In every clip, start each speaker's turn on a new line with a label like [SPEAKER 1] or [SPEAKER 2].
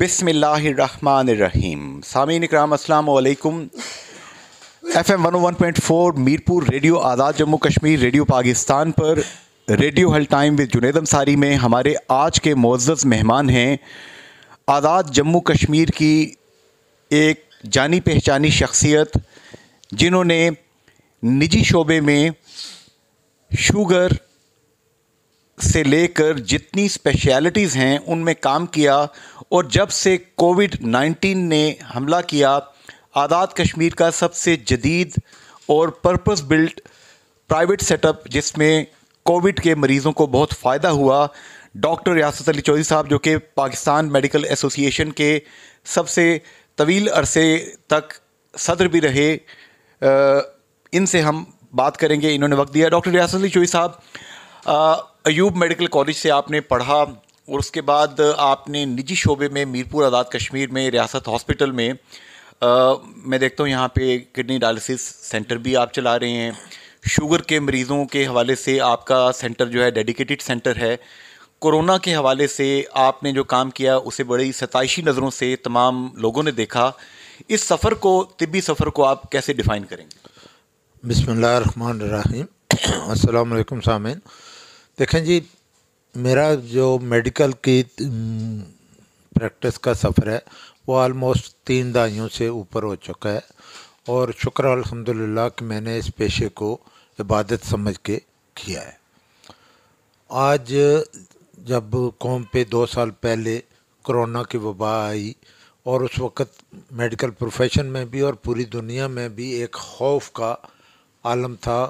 [SPEAKER 1] बिसमीम सामीन इकराम अल्लाम F M one one point four Mirpur radio Azad Jammu Kashmir radio Pakistan पर रेडियो हल टाइम विद जुनेद अंसारी में हमारे आज के मोज़ मेहमान हैं आज़ाद जम्मू कश्मीर की एक जानी पहचानी शख्सियत जिन्होंने निजी शोबे में शुगर से लेकर जितनी स्पेशलिटीज़ हैं उनमें काम किया और जब से कोविड 19 ने हमला किया आज़ाद कश्मीर का सबसे जदीद और पर्पस बिल्ट प्राइवेट सेटअप जिसमें कोविड के मरीज़ों को बहुत फ़ायदा हुआ डॉक्टर रियासत अली चौधरी साहब जो कि पाकिस्तान मेडिकल एसोसिएशन के सबसे तवील अरसे तक सदर भी रहे इनसे हम बात करेंगे इन्होंने वक्त दिया डॉक्टर रियासत अली चौधरी साहब अयूब मेडिकल कॉलेज से आपने पढ़ा और उसके बाद आपने निजी शोबे में मीरपुर आज़ाद कश्मीर में रियासत हॉस्पिटल में आ, मैं देखता हूँ यहाँ पे किडनी डायलिसिस सेंटर भी आप चला रहे हैं शुगर के मरीज़ों के हवाले से आपका सेंटर जो है डेडिकेटेड सेंटर है कोरोना के हवाले से आपने जो काम किया उसे बड़ी सताइशी नज़रों से तमाम लोगों ने देखा इस सफ़र को तबी सफ़र को आप कैसे डिफ़ाइन करेंगे
[SPEAKER 2] बसमीम अल्लाम सामिन देखें जी मेरा जो मेडिकल की प्रैक्टिस का सफ़र है वो आलमोस्ट तीन दहाइयों से ऊपर हो चुका है और शुक्र अल्हम्दुलिल्लाह कि मैंने इस पेशे को इबादत समझ के किया है आज जब कौम पे दो साल पहले कोरोना की वबा आई और उस वक़्त मेडिकल प्रोफेशन में भी और पूरी दुनिया में भी एक खौफ का आलम था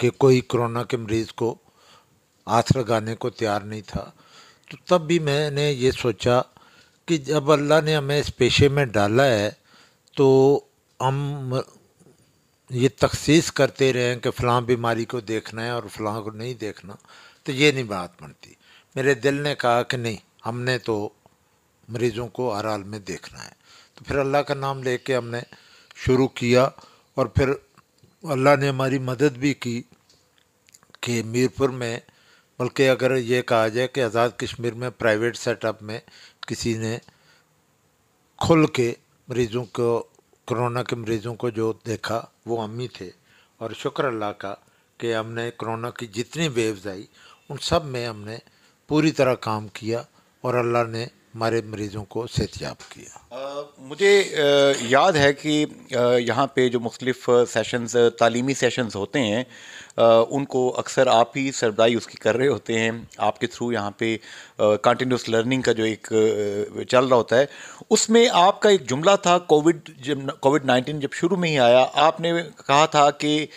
[SPEAKER 2] कि कोई कोरोना के मरीज़ को हाथ लगाने को तैयार नहीं था तो तब भी मैंने ये सोचा कि जब अल्लाह ने हमें इस पेशे में डाला है तो हम ये तख्सीस करते रहें कि फ़लाँ बीमारी को देखना है और फ़लाँ को नहीं देखना तो ये नहीं बात बनती मेरे दिल ने कहा कि नहीं हमने तो मरीज़ों को हर हाल में देखना है तो फिर अल्लाह का नाम लेके हमने शुरू किया और फिर अल्लाह ने हमारी मदद भी की कि मीरपुर में बल्कि अगर ये कहा जाए कि आज़ाद कश्मीर में प्राइवेट सेटअप में किसी ने खुल के मरीज़ों को कोरोना के मरीज़ों को जो देखा वो हम ही थे और शुक्र अल्लाह का कि हमने कोरोना की जितनी वेव्स आई उन सब में हमने पूरी तरह काम किया और अल्लाह ने हमारे मरीजों को सेहतियाब
[SPEAKER 1] किया आ, मुझे आ, याद है कि यहाँ पे जो मुख्तलिफ सेशंस तालीमी सेशंस होते हैं आ, उनको अक्सर आप ही सरदाई उसकी कर रहे होते हैं आपके थ्रू यहाँ पे कंटिन्यूस लर्निंग का जो एक चल रहा होता है उसमें आपका एक जुमला था कोविड जब कोविड नाइन्टीन जब शुरू में ही आया आपने कहा था कि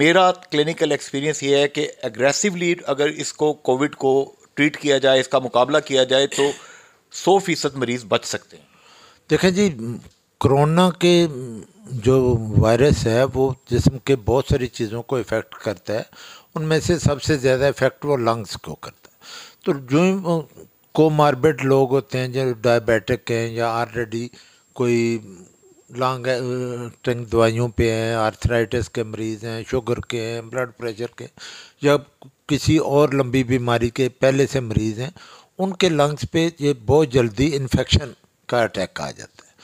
[SPEAKER 1] मेरा क्लिनिकल एक्सपीरियंस ये है कि एग्रेसिवली अगर इसको कोविड को ट्रीट किया जाए इसका मुकाबला किया जाए तो सौ फीसद मरीज बच सकते हैं
[SPEAKER 2] देखें जी कोरोना के जो वायरस है वो जिसम के बहुत सारी चीज़ों को इफ़ेक्ट करता है उनमें से सबसे ज़्यादा इफ़ेक्ट वो लंग्स को करता है तो जो कोमार्बिड लोग होते हैं जो डायबिटिक हैं या ऑलरेडी कोई लॉन्ग टंग दवाइयों पे हैं आर्थराइटिस के मरीज़ हैं शुगर के हैं ब्लड प्रेशर के या किसी और लंबी बीमारी के पहले से मरीज़ हैं उनके लंग्स पे ये बहुत जल्दी इन्फेक्शन का अटैक आ जाता है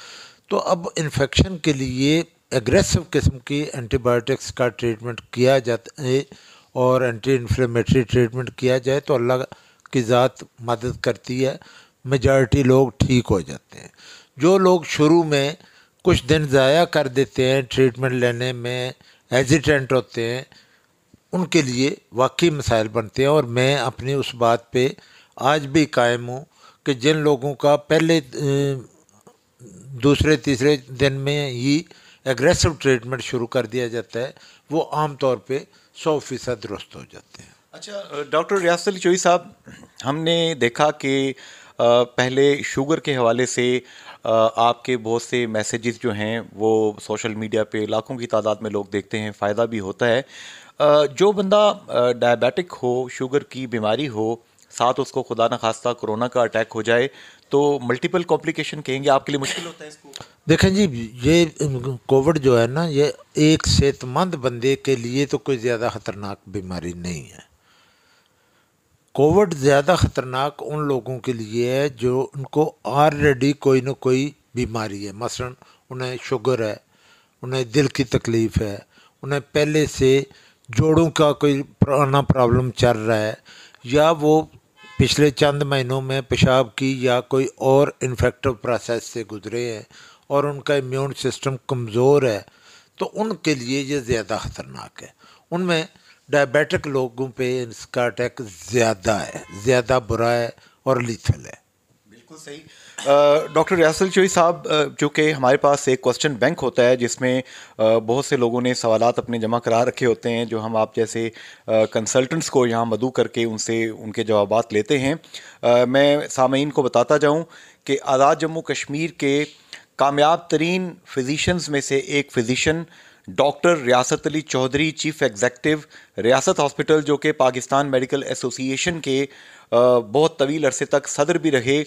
[SPEAKER 2] तो अब इन्फेक्शन के लिए एग्रेसिव किस्म की एंटीबायोटिक्स का ट्रीटमेंट किया जाता है और एंटी इन्फ्लेमेटरी ट्रीटमेंट किया जाए तो अल्लाह की ज़ात मदद करती है मेजॉरिटी लोग ठीक हो जाते हैं जो लोग शुरू में कुछ दिन ज़ाया कर देते हैं ट्रीटमेंट लेने में एजिटेंट होते हैं उनके लिए वाकई मसाइल बनते हैं और मैं अपनी उस बात पे आज भी कायम हो कि जिन लोगों का पहले दूसरे तीसरे दिन में ही एग्रेसिव ट्रीटमेंट शुरू कर दिया जाता है वो आम तौर पे सौ फीसद दुरुस्त हो जाते हैं
[SPEAKER 1] अच्छा डॉक्टर रियासल चोई साहब हमने देखा कि पहले शुगर के हवाले से आपके बहुत से मैसेजेस जो हैं वो सोशल मीडिया पे लाखों की तादाद में लोग देखते हैं फ़ायदा भी होता है जो बंदा डायबिटिक हो शुगर की बीमारी हो साथ उसको खुदा न खास्ता कोरोना का अटैक हो जाए तो मल्टीपल कॉम्प्लिकेशन कहेंगे आपके लिए मुश्किल होता है इसको
[SPEAKER 2] देखें जी ये कोविड जो है ना ये एक सेहतमंद बंदे के लिए तो कोई ज़्यादा ख़तरनाक बीमारी नहीं है कोविड ज़्यादा ख़तरनाक उन लोगों के लिए है जो उनको ऑलरेडी कोई ना कोई बीमारी है मसलन उन्हें शुगर है उन्हें दिल की तकलीफ़ है उन्हें पहले से जोड़ों का कोई पुराना प्रॉब्लम चल रहा है या वो पिछले चंद महीनों में पेशाब की या कोई और इन्फेक्टिव प्रोसेस से गुजरे हैं और उनका इम्यून सिस्टम कमज़ोर है तो उनके लिए ये ज़्यादा ख़तरनाक है उनमें डायबिटिक लोगों पे इसका अटैक ज़्यादा
[SPEAKER 1] है ज़्यादा बुरा है और लीथल है बिल्कुल सही डॉक्टर रियासल चोई साहब जो कि हमारे पास एक क्वेश्चन बैंक होता है जिसमें बहुत से लोगों ने सवाल अपने जमा करा रखे होते हैं जो हम आप जैसे कंसल्टेंट्स को यहाँ मदू करके उनसे उनके जवाब लेते हैं मैं सामीन को बताता जाऊँ कि आज़ाद जम्मू कश्मीर के कामयाब तरीन फिज़िशन्स में से एक फ़िज़िशन डॉक्टर रियासत Ali Chaudhry chief executive Riasat hospital जो कि पाकिस्तान मेडिकल एसोसिएशन के बहुत तवील अरसे तक सदर भी रहे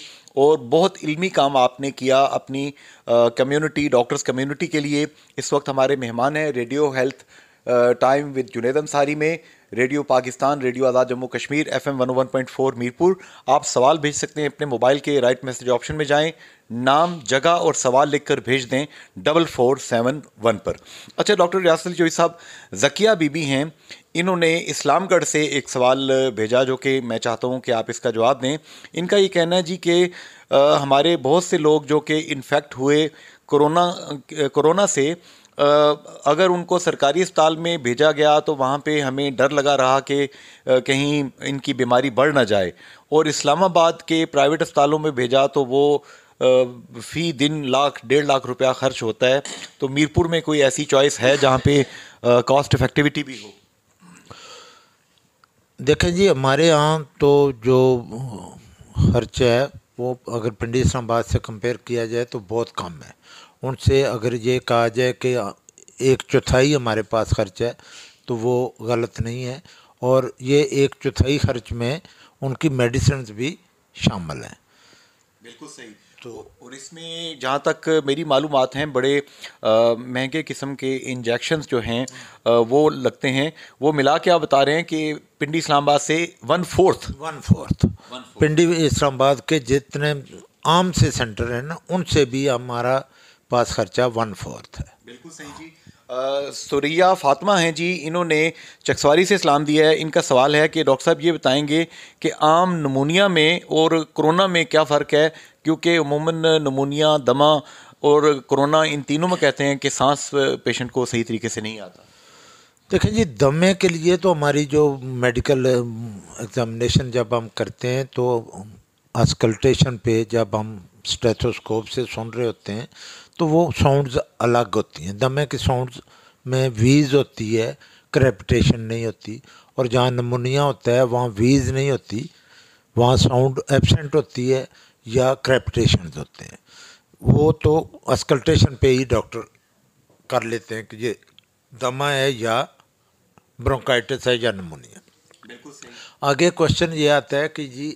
[SPEAKER 1] और बहुत इल्मी काम आपने किया अपनी कम्युनिटी डॉक्टर्स कम्युनिटी के लिए इस वक्त हमारे मेहमान हैं radio health time with Junaid Ansari में radio Pakistan radio Azad Jammu Kashmir F M one one point four Mirpur आप सवाल भेज सकते हैं अपने मोबाइल के राइट मैसेज ऑप्शन में जाएं नाम जगह और सवाल लिखकर भेज दें डबल फोर सेवन वन पर अच्छा डॉक्टर रियासत जोई साहब जकिया बीबी हैं इन्होंने इस्लामगढ़ से एक सवाल भेजा जो कि मैं चाहता हूं कि आप इसका जवाब दें इनका ये कहना है जी कि हमारे बहुत से लोग जो कि इन्फेक्ट हुए कोरोना कोरोना से अगर उनको सरकारी अस्पताल में भेजा गया तो वहाँ पे हमें डर लगा रहा कि कहीं इनकी बीमारी बढ़ ना जाए और इस्लामाबाद के प्राइवेट अस्पतालों में भेजा तो वो फ़ी दिन लाख डेढ़ लाख रुपया खर्च होता है तो मीरपुर में कोई ऐसी चॉइस है जहाँ पे कॉस्ट इफेक्टिविटी भी हो
[SPEAKER 2] देखें जी हमारे यहाँ तो जो खर्च है वो अगर पंडित इस्लामाबाद से कंपेयर किया जाए तो बहुत कम है उनसे अगर ये कहा जाए कि एक चौथाई हमारे पास खर्च है तो वो गलत नहीं है और ये एक चौथाई खर्च में उनकी मेडिसिन भी शामिल हैं
[SPEAKER 1] बिल्कुल सही तो और इसमें जहाँ तक मेरी मालूम हैं बड़े महंगे किस्म के इंजेक्शन जो हैं वो लगते हैं वो मिला के आप बता रहे हैं कि पिंडी इस्लामाबाद से one fourth one
[SPEAKER 2] fourth Pindi
[SPEAKER 1] Islamabad के जितने आम से सेंटर हैं ना उनसे भी हमारा पास खर्चा वन फोर्थ है बिल्कुल सही जी सुरैया फातमा हैं जी इन्होंने चकसवारी से इस्लाम दिया है इनका सवाल है कि डॉक्टर साहब ये बताएंगे कि आम नमूनिया में और कोरोना में क्या फ़र्क है क्योंकि उमूमन नमूनिया दमा और कोरोना इन तीनों में कहते हैं कि सांस पेशेंट को सही तरीके से नहीं आता
[SPEAKER 2] देखें जी दमे के लिए तो हमारी जो मेडिकल एग्जामिनेशन जब हम करते हैं तो आस्कल्टेशन पे जब हम स्टेथोस्कोप से सुन रहे होते हैं तो वो साउंड्स अलग होती हैं दमे के साउंड्स में वीज होती है क्रेपिटेशन नहीं होती और जहाँ नमूनिया होता है वहाँ वीज नहीं होती वहाँ साउंड एबसेंट होती है या क्रैपटेशन होते हैं वो तो अस्कल्टेशन पे ही डॉक्टर कर लेते हैं कि ये दमा है या ब्रोंकाइटिस है या नमोनिया आगे क्वेश्चन ये आता है कि जी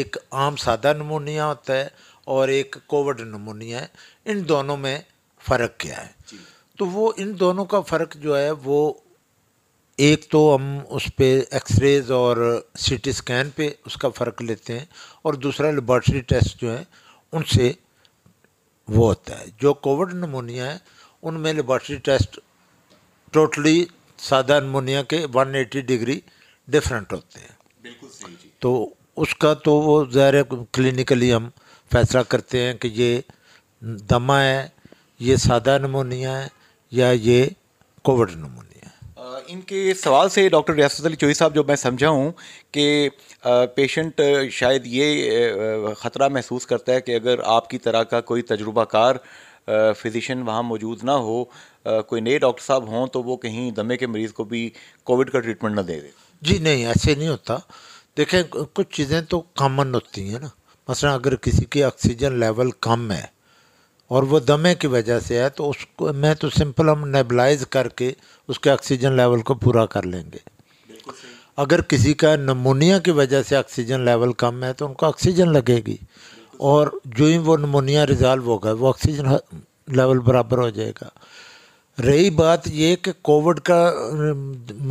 [SPEAKER 2] एक आम सादा नमोनिया होता है और एक कोविड नमोनिया है इन दोनों में फ़र्क क्या है तो वो इन दोनों का फ़र्क जो है वो एक तो हम उस पर एक्सरेज़ और सी टी स्कैन पे उसका फ़र्क लेते हैं और दूसरा लेबॉर्ट्री टेस्ट जो है उनसे वो होता है जो कोविड नमोनिया है उनमें लेबॉर्ट्री टेस्ट टोटली सादा नमोनिया के 180 डिग्री डिफरेंट होते हैं
[SPEAKER 1] बिल्कुल सही
[SPEAKER 2] तो उसका तो वो ज़ाहिर क्लिनिकली हम फैसला करते हैं कि ये दमा है ये सादा नमोनिया है या ये कोविड नमोनिया
[SPEAKER 1] इनके सवाल से डॉक्टर रियासत अली चोई साहब जो मैं समझा हूँ कि पेशेंट शायद ये ख़तरा महसूस करता है कि अगर आपकी तरह का कोई तजुर्बाकार फिज़िशन वहाँ मौजूद ना हो कोई नए डॉक्टर साहब हों तो वो कहीं दमे के मरीज़ को भी कोविड का ट्रीटमेंट ना दे दे
[SPEAKER 2] जी नहीं ऐसे नहीं होता देखें कुछ चीज़ें तो कॉमन होती हैं ना मसला अगर किसी की ऑक्सीजन लेवल कम है और वो दमे की वजह से है तो उसको मैं तो सिंपल हम नेबलाइज करके उसके ऑक्सीजन लेवल को पूरा कर लेंगे अगर किसी का नमोनिया की वजह से ऑक्सीजन लेवल कम है तो उनको ऑक्सीजन लगेगी और जो ही वो नमोनिया रिजॉल्व होगा वो ऑक्सीजन लेवल बराबर हो जाएगा रही बात ये कि कोविड का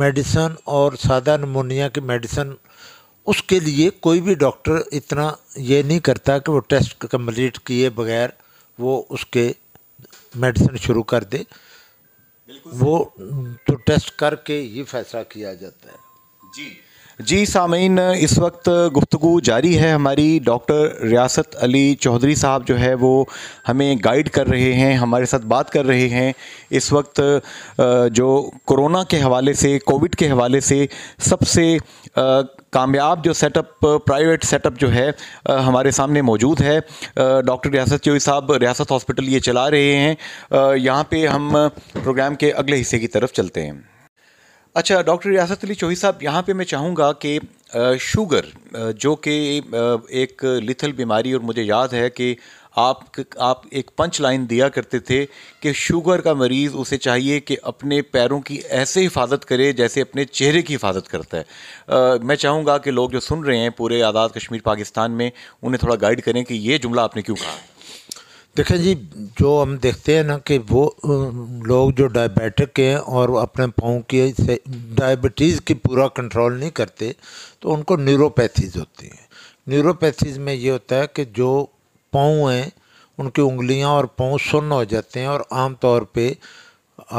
[SPEAKER 2] मेडिसन और सादा नमोनिया की मेडिसन उसके लिए कोई भी डॉक्टर इतना ये नहीं करता कि वो टेस्ट कंप्लीट किए बगैर वो उसके मेडिसिन शुरू कर दे वो तो टेस्ट करके ही फैसला किया जाता है
[SPEAKER 1] जी जी सामीन इस वक्त गुफ्तु जारी है हमारी डॉक्टर रियासत अली चौधरी साहब जो है वो हमें गाइड कर रहे हैं हमारे साथ बात कर रहे हैं इस वक्त जो कोरोना के हवाले से कोविड के हवाले से सबसे कामयाब जो सेटअप प्राइवेट सेटअप जो है आ, हमारे सामने मौजूद है डॉक्टर रियासत चौधरी साहब रियासत हॉस्पिटल ये चला रहे हैं यहाँ पे हम प्रोग्राम के अगले हिस्से की तरफ चलते हैं अच्छा डॉक्टर रियासत अली चौही साहब यहाँ पे मैं चाहूँगा कि शुगर जो कि एक लिथल बीमारी और मुझे याद है कि आप आप एक पंच लाइन दिया करते थे कि शुगर का मरीज़ उसे चाहिए कि अपने पैरों की ऐसे हिफाजत करे जैसे अपने चेहरे की हिफाजत करता है आ, मैं चाहूँगा कि लोग जो सुन रहे हैं पूरे आज़ाद कश्मीर पाकिस्तान में उन्हें थोड़ा गाइड करें कि ये जुमला आपने क्यों कहा
[SPEAKER 2] देखें जी जो हम देखते हैं ना कि वो लोग जो डायबिटिक हैं और अपने पाँव की डायबिटीज़ की पूरा कंट्रोल नहीं करते तो उनको न्यूरोपैथीज़ होती हैं न्यूरोपैथीज़ में ये होता है कि जो पाँव हैं उनकी उंगलियां और पाँव सुन्न हो जाते हैं और आम तौर पे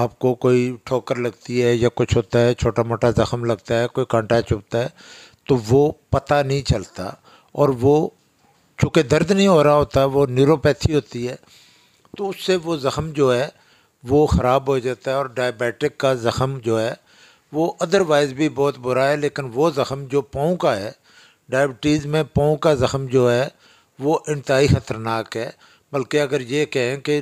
[SPEAKER 2] आपको कोई ठोकर लगती है या कुछ होता है छोटा मोटा ज़ख़म लगता है कोई कांटा चुभता है तो वो पता नहीं चलता और वो चूँकि दर्द नहीं हो रहा होता वो न्यूरोपैथी होती है तो उससे वो ज़ख़म जो है वो ख़राब हो जाता है और डायबिटिक का ज़ख़म जो है वो अदरवाइज़ भी बहुत बुरा है लेकिन वो ज़ख़म जो पाँव का है डायबिटीज़ में पाँव का ज़ख़म जो है वो इंतहाई ख़तरनाक है बल्कि अगर ये कहें कि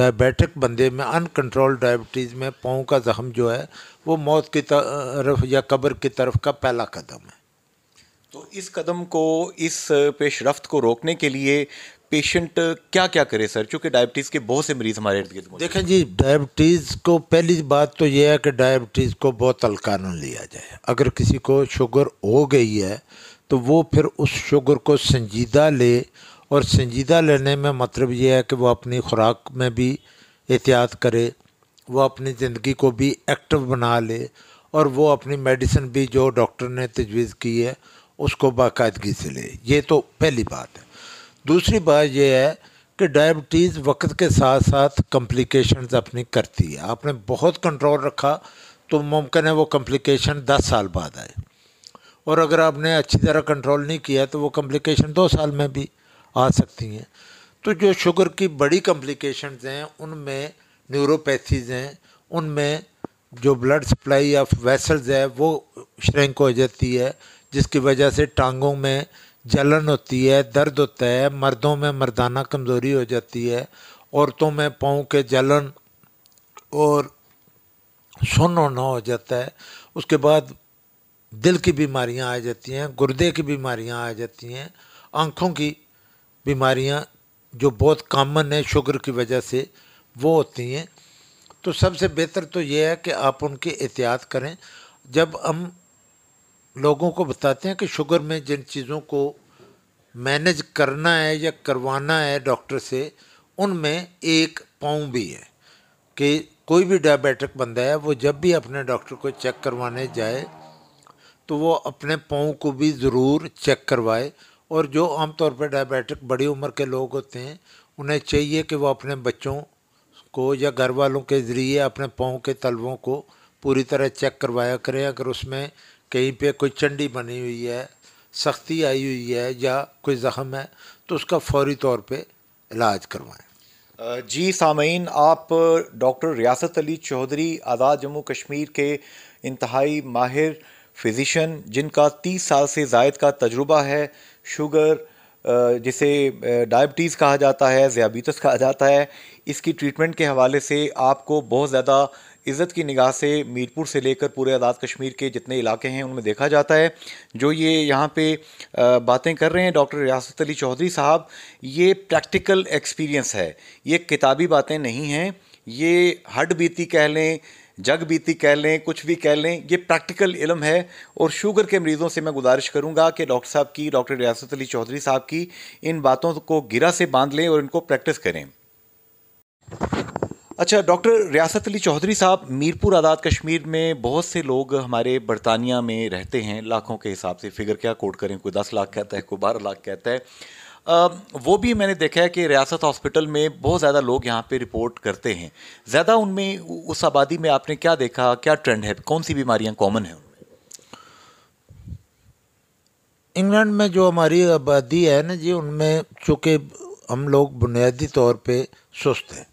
[SPEAKER 2] डायबिटिक बंदे में अनकंट्रोल डायबिटीज़ में पाँव का ज़ख़म जो है वो मौत की तरफ या कब्र की तरफ का
[SPEAKER 1] पहला कदम है तो इस कदम को इस पेशरफ्त को रोकने के लिए पेशेंट क्या क्या करे सर क्योंकि डायबिटीज़ के बहुत से मरीज़ हमारे इर्द गिर्द
[SPEAKER 2] देखें जी डायबिटीज़ को पहली बात तो यह है कि डायबिटीज़ को बहुत हल्का लिया जाए अगर किसी को शुगर हो गई है तो वो फिर उस शुगर को संजीदा ले और संजीदा लेने में मतलब ये है कि वो अपनी खुराक में भी एहतियात करे वो अपनी ज़िंदगी को भी एक्टिव बना ले और वो अपनी मेडिसिन भी जो डॉक्टर ने तजवीज़ की है उसको बाकायदगी से ले ये तो पहली बात है दूसरी बात यह है कि डायबिटीज़ वक्त के साथ साथ कम्प्लिकेशंस अपनी करती है आपने बहुत कंट्रोल रखा तो मुमकिन है वो कम्प्लिकेशन दस साल बाद आए और अगर आपने अच्छी तरह कंट्रोल नहीं किया तो वो कम्प्लिकेशन दो साल में भी आ सकती हैं तो जो शुगर की बड़ी कम्प्लिकेशन हैं उनमें न्यूरोपैथीज़ हैं उनमें जो ब्लड सप्लाई ऑफ वेसल्स है वो श्रेंक हो जाती है जिसकी वजह से टांगों में जलन होती है दर्द होता है मर्दों में मर्दाना कमज़ोरी हो जाती है औरतों में पाँव के जलन और सुन होना हो जाता है उसके बाद दिल की बीमारियां आ जाती हैं गुर्दे की बीमारियां आ जाती हैं आँखों की बीमारियां जो बहुत कामन है शुगर की वजह से वो होती हैं तो सबसे बेहतर तो ये है कि आप उनकी एहतियात करें जब हम लोगों को बताते हैं कि शुगर में जिन चीज़ों को मैनेज करना है या करवाना है डॉक्टर से उनमें एक पाँव भी है कि कोई भी डायबिटिक बंदा है वो जब भी अपने डॉक्टर को चेक करवाने जाए तो वो अपने पाँव को भी ज़रूर चेक करवाए और जो आमतौर पर डायबिटिक बड़ी उम्र के लोग होते हैं उन्हें चाहिए कि वो अपने बच्चों को या घर वालों के ज़रिए अपने पाँव के तलवों को पूरी तरह चेक करवाया करें अगर उसमें कहीं पे कोई चंडी बनी हुई है सख्ती आई हुई है या कोई ज़ख्म है तो उसका फौरी
[SPEAKER 1] तौर पे इलाज करवाएं जी सामीन आप डॉक्टर रियासत अली चौधरी आज़ाद जम्मू कश्मीर के इंतहाई माहिर फिज़िशन जिनका तीस साल से जायद का तजुर्बा है शुगर जिसे डायबिटीज़ कहा जाता है ज़ियाबीतस कहा जाता है इसकी ट्रीटमेंट के हवाले से आपको बहुत ज़्यादा इज़्ज़त की निगाह से मीरपुर से लेकर पूरे आज़ाद कश्मीर के जितने इलाके हैं उनमें देखा जाता है जो ये यहाँ पे बातें कर रहे हैं डॉक्टर रियासत अली चौधरी साहब ये प्रैक्टिकल एक्सपीरियंस है ये किताबी बातें नहीं हैं ये हड बीती कह लें जग बीती कह लें कुछ भी कह लें ये प्रैक्टिकल इलम है और शुगर के मरीज़ों से मैं गुजारिश करूंगा कि डॉक्टर साहब की डॉक्टर रियासत अली चौधरी साहब की इन बातों को गिरा से बांध लें और इनको प्रैक्टिस करें अच्छा डॉक्टर रियासत अली चौधरी साहब मीरपुर आज़ाद कश्मीर में बहुत से लोग हमारे बरतानिया में रहते हैं लाखों के हिसाब से फिगर क्या कोट करें कोई दस लाख कहता है कोई बारह लाख कहता है वो भी मैंने देखा है कि रियासत हॉस्पिटल में बहुत ज़्यादा लोग यहाँ पे रिपोर्ट करते हैं ज़्यादा उनमें उस आबादी में आपने क्या देखा क्या ट्रेंड है कौन सी बीमारियाँ कॉमन है उनमें
[SPEAKER 2] इंग्लैंड में जो हमारी आबादी है ना जी उनमें चूँकि हम लोग बुनियादी तौर पे सुस्त हैं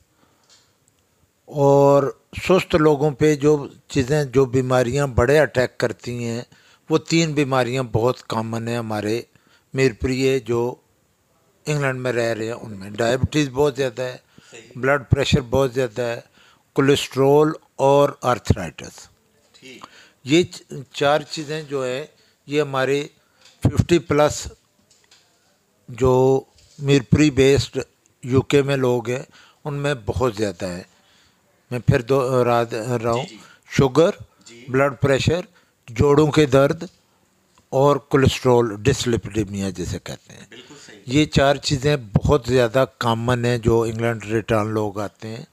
[SPEAKER 2] और सुस्त लोगों पे जो चीज़ें जो बीमारियां बड़े अटैक करती हैं वो तीन बीमारियां बहुत कॉमन है हमारे मीरप्रिय जो इंग्लैंड में रह रहे हैं उनमें डायबिटीज़ बहुत ज़्यादा है ब्लड प्रेशर बहुत ज़्यादा है कोलेस्ट्रोल और आर्थराइटस ये चार चीज़ें जो है ये हमारे 50 प्लस जो मीरपुरी बेस्ड यूके में लोग हैं उनमें बहुत ज़्यादा है मैं फिर दो रहा हूँ शुगर ब्लड प्रेशर जोड़ों के दर्द और कोलेस्ट्रॉल डिसलिपिडीमिया जिसे कहते हैं ये चार चीज़ें बहुत ज़्यादा कामन हैं जो इंग्लैंड रिटर्न लोग आते हैं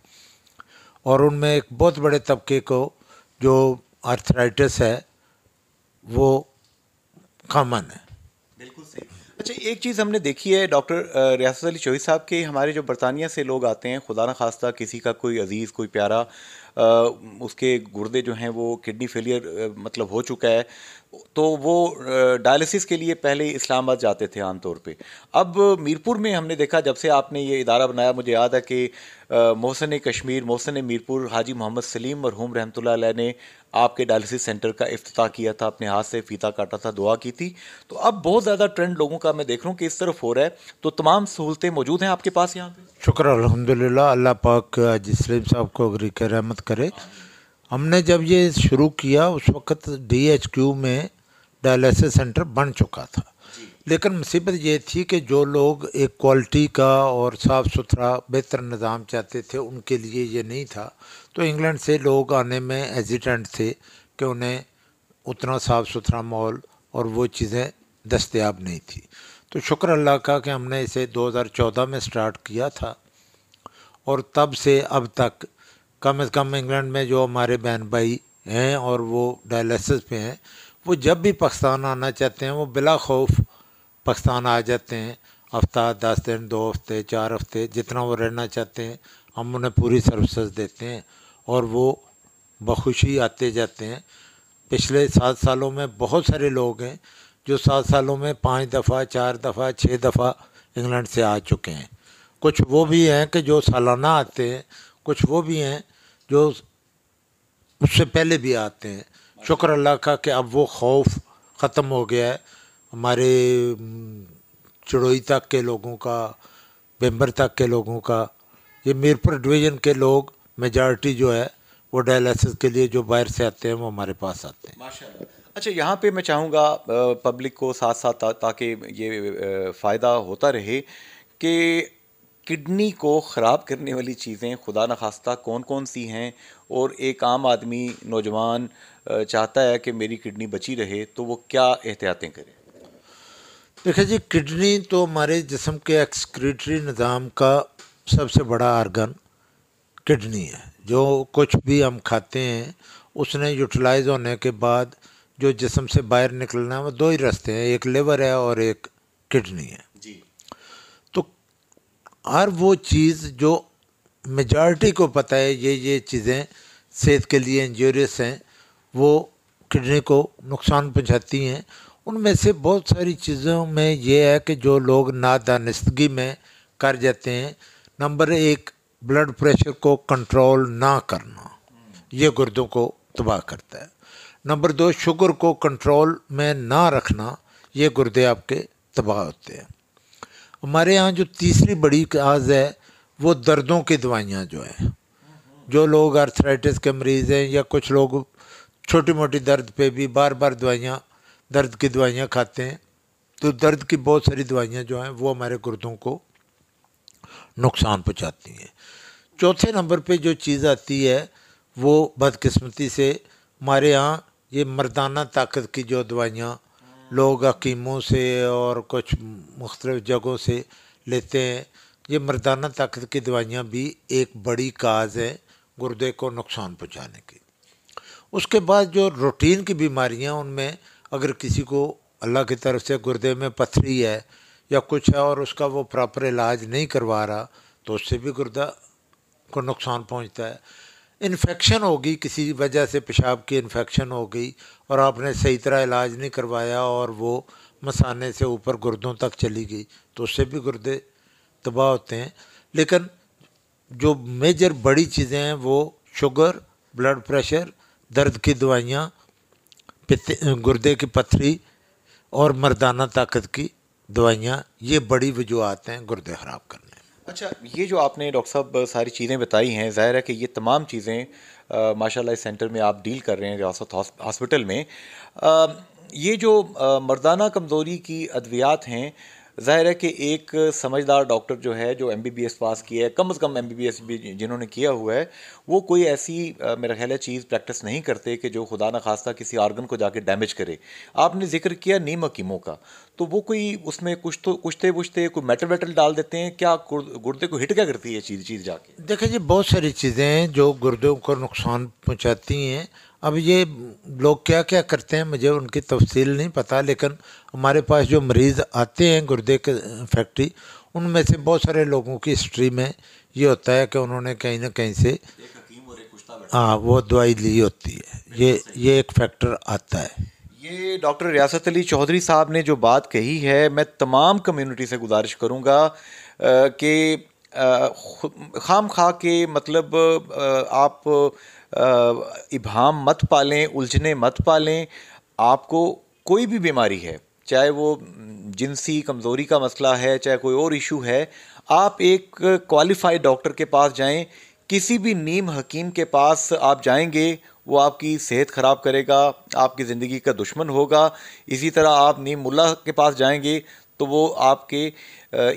[SPEAKER 2] और उनमें एक बहुत बड़े तबके को जो आर्थराइटिस है वो कामन है
[SPEAKER 1] बिल्कुल अच्छा एक चीज़ हमने देखी है डॉक्टर रियासत अली चोई साहब के हमारे जो बरतानिया से लोग आते हैं खुदा न खास्ता किसी का कोई अज़ीज़ कोई प्यारा उसके गुर्दे जो हैं वो किडनी फेलियर मतलब हो चुका है तो वो डायलिसिस के लिए पहले इस्लामाबाद जाते थे आमतौर पे अब मीरपुर में हमने देखा जब से आपने ये इदारा बनाया मुझे याद है कि मोहसन कश्मीर मोहसन मीरपुर हाजी मोहम्मद सलीम मरहूम रहमतुल्लाह ने आपके डायलिसिस सेंटर का अफ्ताह किया था अपने हाथ से फ़ीता काटा था दुआ की थी तो अब बहुत ज़्यादा ट्रेंड लोगों का मैं देख रहा हूँ कि इस तरफ हो रहा है तो तमाम सहूलतें मौजूद हैं आपके पास यहाँ पर
[SPEAKER 2] शुक्र अलहमदिल्ला अल्लाह पाक सलीम साहब को रहमत करे हमने जब ये शुरू किया उस वक्त डी एच क्यू में डायलिसिस सेंटर बन चुका था लेकिन मुसीबत ये थी कि जो लोग एक क्वालिटी का और साफ़ सुथरा बेहतर निज़ाम चाहते थे उनके लिए ये नहीं था तो इंग्लैंड से लोग आने में एजिटेंट थे कि उन्हें उतना साफ़ सुथरा माहौल और वो चीज़ें दस्तियाब नहीं थी तो शुक्र अल्लाह का कि हमने इसे 2014 में स्टार्ट किया था और तब से अब तक कम अज़ कम इंग्लैंड में जो हमारे बहन भाई हैं और वो डायलिसिस पे हैं वो जब भी पाकिस्तान आना चाहते हैं वो बिला खौफ पाकिस्तान आ जाते हैं हफ्ता दस दिन दो हफ्ते चार हफ्ते जितना वो रहना चाहते हैं हम उन्हें पूरी सर्विसेज देते हैं और वो बखुशी आते जाते हैं पिछले सात सालों में बहुत सारे लोग हैं जो सात सालों में पाँच दफ़ा चार दफ़ा छः दफ़ा इंग्लैंड से आ चुके हैं कुछ वो भी हैं कि जो सालाना आते हैं कुछ वो भी हैं जो उससे पहले भी आते हैं शुक्र अल्लाह का कि अब वो खौफ ख़त्म हो गया है हमारे चड़ोई तक के लोगों का बेम्बर तक के लोगों का ये मीरपुर डिवीज़न के लोग मेजॉरिटी जो है वो डायलिसिस के लिए जो बाहर से आते हैं वो हमारे पास आते
[SPEAKER 1] हैं अच्छा यहाँ पे मैं चाहूँगा पब्लिक को साथ साथ ताकि ये फ़ायदा होता रहे कि किडनी को ख़राब करने वाली चीज़ें खुदा न खास्ता कौन कौन सी हैं और एक आम आदमी नौजवान चाहता है कि मेरी किडनी बची रहे तो वो क्या एहतियातें करें
[SPEAKER 2] देखिए जी किडनी तो हमारे जिसम के एक्सक्रीटरी निज़ाम का सबसे बड़ा आर्गन किडनी है जो कुछ भी हम खाते हैं उसने यूटिलाइज होने के बाद जो जिसम से बाहर निकलना है वो दो ही रास्ते हैं एक लिवर है और एक किडनी है जी तो हर वो चीज़ जो मेजॉरिटी को पता है ये ये चीज़ें सेहत के लिए इंजोरियस हैं वो किडनी को नुकसान पहुंचाती हैं उनमें से बहुत सारी चीज़ों में ये है कि जो लोग नादानिस्तगी में कर जाते हैं नंबर एक ब्लड प्रेशर को कंट्रोल ना करना ये गुर्दों को तबाह करता है नंबर दो शुगर को कंट्रोल में ना रखना ये गुर्दे आपके तबाह होते हैं हमारे यहाँ जो तीसरी बड़ी काज है वो दर्दों की दवाइयाँ जो हैं जो लोग आर्थराइटिस के मरीज़ हैं या कुछ लोग छोटी मोटी दर्द पे भी बार बार दवाइयाँ दर्द की दवाइयाँ खाते हैं तो दर्द की बहुत सारी दवाइयाँ जो हैं वो हमारे गुर्दों को नुकसान पहुँचाती हैं चौथे नंबर पे जो चीज़ आती है वो बदकिस्मती से हमारे यहाँ ये मर्दाना ताकत की जो दवाइयाँ लोग हकीमों से और कुछ मुख्तलिफ जगहों से लेते हैं ये मर्दाना ताकत की दवाइयाँ भी एक बड़ी काज है गुर्दे को नुकसान पहुँचाने की उसके बाद जो रूटीन की बीमारियाँ उनमें अगर किसी को अल्लाह की तरफ से गुर्दे में पथरी है या कुछ है और उसका वो प्रॉपर इलाज नहीं करवा रहा तो उससे भी गुर्दा को नुकसान पहुंचता है इन्फेक्शन होगी किसी वजह से पेशाब की इन्फेक्शन हो गई और आपने सही तरह इलाज नहीं करवाया और वो मसाने से ऊपर गुर्दों तक चली गई तो उससे भी गुर्दे तबाह होते हैं लेकिन जो मेजर बड़ी चीज़ें हैं वो शुगर ब्लड प्रेशर दर्द की दवाइयाँ गुर्दे की पथरी और मर्दाना ताकत की दवाइयाँ ये बड़ी वजूहत हैं गुर्दे ख़राब करने
[SPEAKER 1] में अच्छा ये जो आपने डॉक्टर साहब सारी चीज़ें बताई हैं ज़ाहिर है कि ये तमाम चीज़ें माशाल्लाह इस सेंटर में आप डील कर रहे हैं रियासत हॉस्पिटल में आ, ये जो आ, मर्दाना कमज़ोरी की अद्वियात हैं ज़ाहिर है कि एक समझदार डॉक्टर जो है जो एम पास किया है कम अज़ कम एम भी जिन्होंने किया हुआ है वो कोई ऐसी मेरा ख्याल है चीज़ प्रैक्टिस नहीं करते कि जो खुदा न खास्ता किसी आर्गन को जाके डैमेज करे आपने जिक्र किया नीम हकीमों का तो वो कोई उसमें कुछ तो कुछते पुछते कोई मेटल वेटल डाल देते हैं क्या गुर्दे को हिट क्या करती है चीज़ चीज़ जाके
[SPEAKER 2] देखिए जी बहुत सारी चीज़ें हैं जो गुर्दों को नुकसान पहुँचाती हैं अब ये लोग क्या क्या करते हैं मुझे उनकी तफसील नहीं पता लेकिन हमारे पास जो मरीज़ आते हैं गुर्दे के फैक्ट्री उनमें से बहुत सारे लोगों की हिस्ट्री में ये होता है कि उन्होंने कहीं ना कहीं से हाँ वो दवाई ली होती है ये ये एक फैक्टर आता है
[SPEAKER 1] ये डॉक्टर रियासत अली चौधरी साहब ने जो बात कही है मैं तमाम कम्युनिटी से गुजारिश करूँगा कि खाम खा के मतलब आप इबाम मत पालें उलझने मत पालें आपको कोई भी बीमारी है चाहे वो जिनसी कमज़ोरी का मसला है चाहे कोई और इशू है आप एक क्वालिफाइड डॉक्टर के पास जाएं किसी भी नीम हकीम के पास आप जाएंगे वो आपकी सेहत ख़राब करेगा आपकी ज़िंदगी का दुश्मन होगा इसी तरह आप नीम मुल्ला के पास जाएंगे तो वो आपके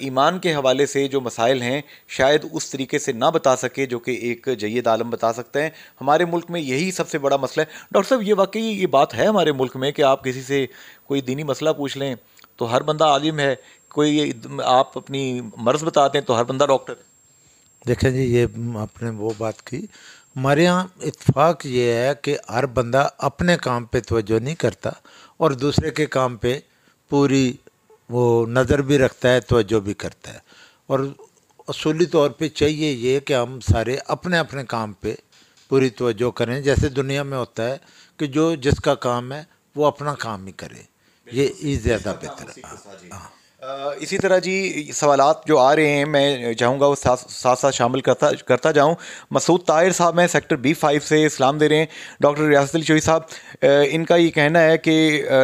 [SPEAKER 1] ईमान के हवाले से जो मसाइल हैं शायद उस तरीके से ना बता सके जो कि एक जयद आलम बता सकते हैं हमारे मुल्क में यही सबसे बड़ा मसला है डॉक्टर साहब ये वाकई ये बात है हमारे मुल्क में कि आप किसी से कोई दीनी मसला पूछ लें तो हर बंदा आलिम है कोई आप अपनी मर्ज़ बताते हैं तो हर बंदा डॉक्टर
[SPEAKER 2] देखें जी ये आपने वो बात की हमारे यहाँ इतफाक़ ये है कि हर बंदा अपने काम पे तोज्जो नहीं करता और दूसरे के काम पे पूरी वो नज़र भी रखता है तोज्जो भी करता है और असूली तौर पे चाहिए ये कि हम सारे अपने अपने काम पे पूरी तोज्जो करें जैसे दुनिया में होता है कि जो जिसका काम है वो अपना काम ही करे ये ज़्यादा
[SPEAKER 1] बेहतर है इसी तरह जी सवाल जो आ रहे हैं मैं चाहूँगा वो साथ साथ, शामिल करता करता जाऊँ मसूद ताहिर साहब हैं सेक्टर बी फाइव से इस्लाम दे रहे हैं डॉक्टर रियासत अली चोई साहब इनका ये कहना है कि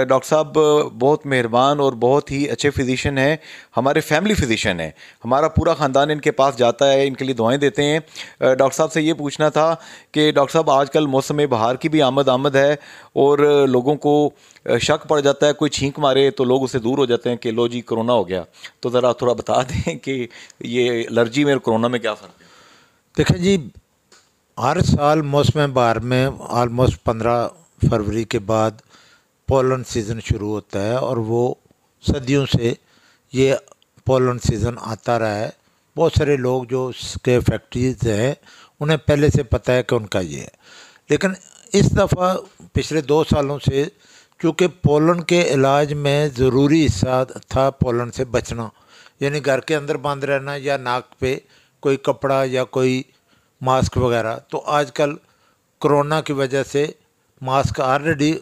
[SPEAKER 1] डॉक्टर साहब बहुत मेहरबान और बहुत ही अच्छे फिजिशन हैं हमारे फैमिली फिजिशन हैं हमारा पूरा ख़ानदान इनके पास जाता है इनके लिए दुआएँ देते हैं डॉक्टर साहब से ये पूछना था कि डॉक्टर साहब आजकल मौसम बहार की भी आमद आमद है और लोगों को शक पड़ जाता है कोई छींक मारे तो लोग उसे दूर हो जाते हैं कि लो जी कोरोना हो गया तो ज़रा थोड़ा बता दें कि ये एलर्जी में और कोरोना में क्या फ़र्क है
[SPEAKER 2] देखें जी हर साल मौसम बार में आलमोस्ट पंद्रह फरवरी के बाद पोलन सीज़न शुरू होता है और वो सदियों से ये पोलन सीज़न आता रहा है बहुत सारे लोग जो उसके फैक्ट्रीज हैं उन्हें पहले से पता है कि उनका ये है लेकिन इस दफ़ा पिछले दो सालों से चूँकि पोलन के इलाज में ज़रूरी हिस्सा था पोलन से बचना यानी घर के अंदर बंद रहना या नाक पे कोई कपड़ा या कोई मास्क वगैरह तो आजकल कोरोना की वजह से मास्क ऑलरेडी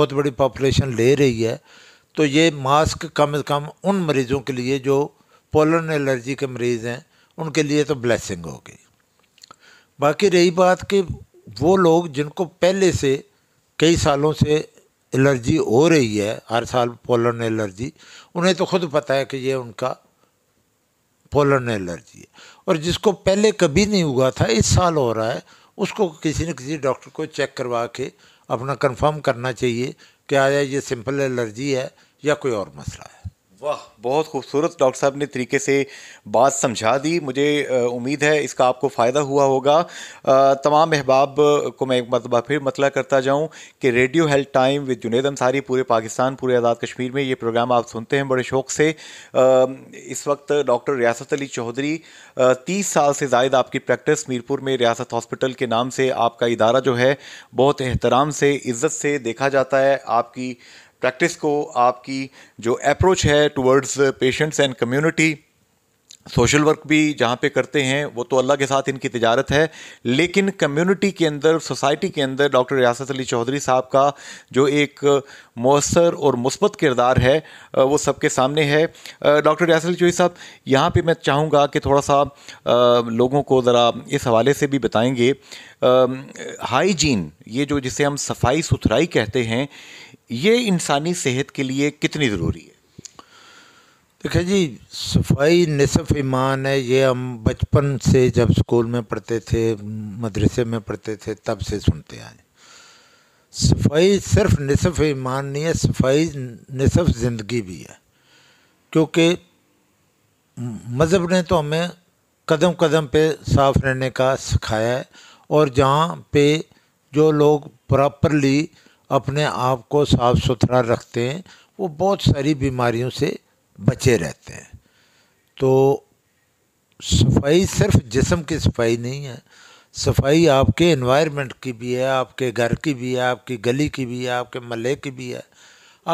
[SPEAKER 2] बहुत बड़ी पॉपुलेशन ले रही है तो ये मास्क कम से कम उन मरीज़ों के लिए जो पोलन एलर्जी के मरीज़ हैं उनके लिए तो ब्लेसिंग होगी बाकी रही बात कि वो लोग जिनको पहले से कई सालों से एलर्जी हो रही है हर साल पोलन एलर्जी उन्हें तो खुद पता है कि ये उनका पोलन एलर्जी है और जिसको पहले कभी नहीं हुआ था इस साल हो रहा है उसको किसी न किसी डॉक्टर को चेक करवा के अपना कंफर्म करना चाहिए कि आया ये सिंपल एलर्जी है या कोई और
[SPEAKER 1] मसला है वाह बहुत खूबसूरत डॉक्टर साहब ने तरीके से बात समझा दी मुझे उम्मीद है इसका आपको फ़ायदा हुआ होगा तमाम अहबाब को मैं एक मरतबा फिर मतला करता जाऊँ कि radio health time with Junaid Ansari पूरे पाकिस्तान पूरे आज़ाद कश्मीर में ये प्रोग्राम आप सुनते हैं बड़े शौक़ से इस वक्त डॉक्टर रियासत अली चौधरी तीस साल से जायद आपकी प्रैक्टिस मीरपुर में रियासत हॉस्पिटल के नाम से आपका इदारा जो है बहुत एहतराम से इज़्ज़त से देखा जाता है आपकी प्रैक्टिस को आपकी जो अप्रोच है towards patients and community social work भी जहाँ पे करते हैं वो तो अल्लाह के साथ इनकी तजारत है लेकिन कम्युनिटी के अंदर सोसाइटी के अंदर डॉक्टर रियासत अली चौधरी साहब का जो एक मौसर और मुस्बत किरदार है वो सबके सामने है डॉक्टर रियासत अली चौधरी साहब यहाँ पे मैं चाहूँगा कि थोड़ा सा लोगों को ज़रा इस हवाले से भी बताएँगे हाइजीन ये जो जिसे हम सफाई सुथराई कहते हैं ये इंसानी सेहत के लिए कितनी ज़रूरी है देखिए जी सफाई नसफ़
[SPEAKER 2] ईमान है ये हम बचपन से जब स्कूल में पढ़ते थे मदरसे में पढ़ते थे तब से सुनते आए सफाई सिर्फ नसफ़ ईमान नहीं है सफाई नसफ़ ज़िंदगी भी है क्योंकि मज़हब ने तो हमें कदम कदम पे साफ़ रहने का सिखाया है और जहाँ पे जो लोग प्रॉपरली अपने आप को साफ़ सुथरा रखते हैं वो बहुत सारी बीमारियों से बचे रहते हैं तो सफाई सिर्फ जिसम की सफाई नहीं है सफाई आपके इन्वायरमेंट की भी है आपके घर की भी है आपकी गली की भी है आपके मल्ले की भी है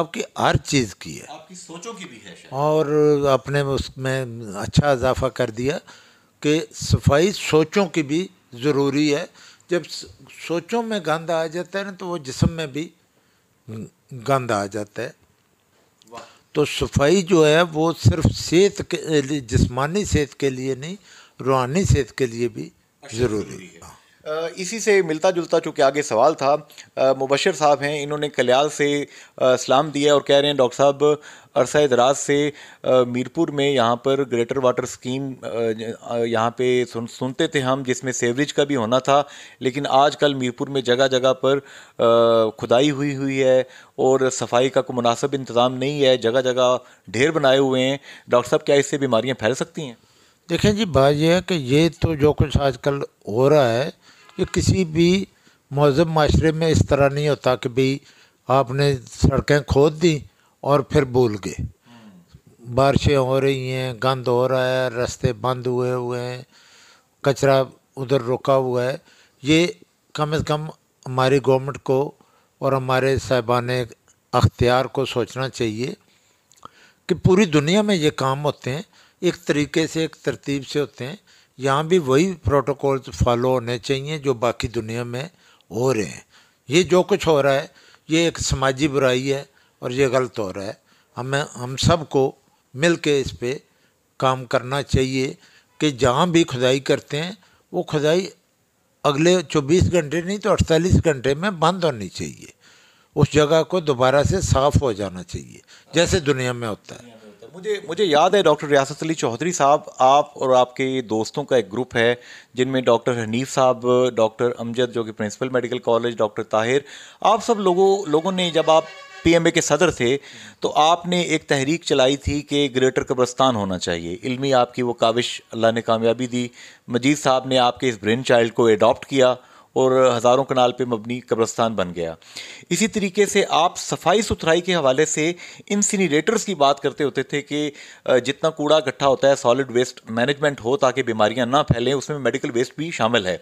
[SPEAKER 2] आपकी हर चीज़ की
[SPEAKER 1] है आपकी सोचों की भी है
[SPEAKER 2] और आपने उसमें अच्छा इजाफा कर दिया कि सफाई सोचों की भी ज़रूरी है जब सोचों में गंदा आ जाता है ना तो वो जिसम में भी गंदा आ जाता है तो सफाई जो है वो सिर्फ सेहत के जिसमानी सेहत के लिए नहीं रूहानी सेहत के लिए भी अच्छा, ज़रूरी
[SPEAKER 1] है इसी से मिलता जुलता चूँकि आगे सवाल था मुबशर साहब हैं इन्होंने कल्याल से सलाम दिया और कह रहे हैं डॉक्टर साहब अरसा दराज से मीरपुर में यहाँ पर ग्रेटर वाटर स्कीम यहाँ पे सुन सुनते थे हम जिसमें सेवरेज का भी होना था लेकिन आजकल मीरपुर में जगह जगह पर खुदाई हुई हुई है और सफाई का कोई मुनासब इंतज़ाम नहीं है जगह जगह ढेर बनाए हुए हैं डॉक्टर साहब क्या इससे बीमारियाँ फैल सकती हैं
[SPEAKER 2] देखें जी बात यह है कि ये तो जो कुछ आजकल हो रहा है ये किसी भी महजब माशरे में इस तरह नहीं होता कि भाई आपने सड़कें खोद दी और फिर भूल गए बारिशें हो रही हैं गंद हो रहा है रास्ते बंद हुए हुए हैं कचरा उधर रुका हुआ है ये कम से कम हमारी गवर्नमेंट को और हमारे साहबान अख्तियार को सोचना चाहिए कि पूरी दुनिया में ये काम होते हैं एक तरीके से एक तरतीब से होते हैं यहाँ भी वही प्रोटोकॉल फॉलो होने चाहिए जो बाकी दुनिया में हो रहे हैं ये जो कुछ हो रहा है ये एक समाजी बुराई है और ये गलत हो रहा है हमें हम सबको मिल के इस पर काम करना चाहिए कि जहाँ भी खुदाई करते हैं वो खुदाई अगले 24 घंटे नहीं तो 48 घंटे में बंद होनी चाहिए उस जगह को दोबारा से साफ़ हो जाना चाहिए जैसे दुनिया में होता है
[SPEAKER 1] मुझे मुझे याद है डॉक्टर रियासत अली चौधरी साहब आप और आपके दोस्तों का एक ग्रुप है जिनमें डॉक्टर हनीफ साहब डॉक्टर अमजद जो कि principal medical college doctor Tahir आप सब लोगों लोगों ने जब आप पीएमए के सदर थे तो आपने एक तहरीक चलाई थी कि ग्रेटर कब्रस्तान होना चाहिए इल्मी आपकी वो काविश अल्लाह ने कामयाबी दी मजीद साहब ने आपके इस ब्रेन चाइल्ड को एडॉप्ट किया और हज़ारों कनाल पे मबनी कब्रस्तान बन गया इसी तरीके से आप सफाई सुथराई के हवाले से इंसिनरेटर्स की बात करते होते थे कि जितना कूड़ा इकट्ठा होता है सॉलिड वेस्ट मैनेजमेंट हो ताकि बीमारियाँ ना फैलें उसमें मेडिकल वेस्ट भी शामिल है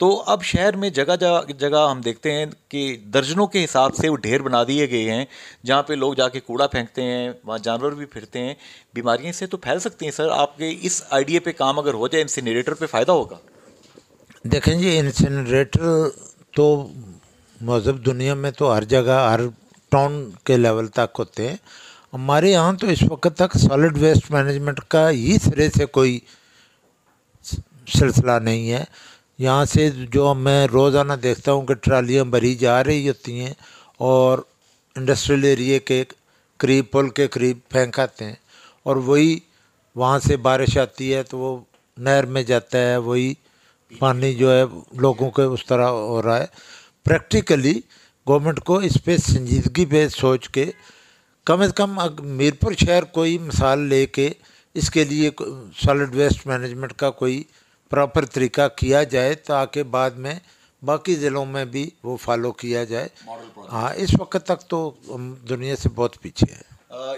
[SPEAKER 1] तो अब शहर में जगह जगह हम देखते हैं कि दर्जनों के हिसाब से वो ढेर बना दिए गए हैं जहाँ पे लोग जाके कूड़ा फेंकते हैं वहाँ जानवर भी फिरते हैं बीमारियों से तो फैल सकती हैं सर आपके इस आइडिया पे काम अगर हो जाए निरेटर पर फ़ायदा होगा
[SPEAKER 2] देखें जी इंसनरेटर तो मजहब मतलब दुनिया में तो हर जगह हर टाउन के लेवल तक होते हैं हमारे यहाँ तो इस वक्त तक सॉलिड वेस्ट मैनेजमेंट का ही सिरे से कोई सिलसिला नहीं है यहाँ से जो मैं रोज़ाना देखता हूँ कि ट्रालियाँ भरी जा रही होती हैं और इंडस्ट्रियल एरिए के करीब पुल के करीब फेंकाते हैं और वही वहाँ से बारिश आती है तो वो नहर में जाता है वही पानी जो है लोगों के उस तरह हो रहा है प्रैक्टिकली गवर्नमेंट को इस पर संजीदगी पे सोच के कम से कम मीरपुर शहर कोई मिसाल लेके इसके लिए सॉलिड वेस्ट मैनेजमेंट का कोई प्रॉपर तरीका किया जाए ताकि बाद में बाकी ज़िलों
[SPEAKER 1] में भी वो फॉलो किया जाए हाँ इस वक्त
[SPEAKER 2] तक तो हम दुनिया से बहुत पीछे हैं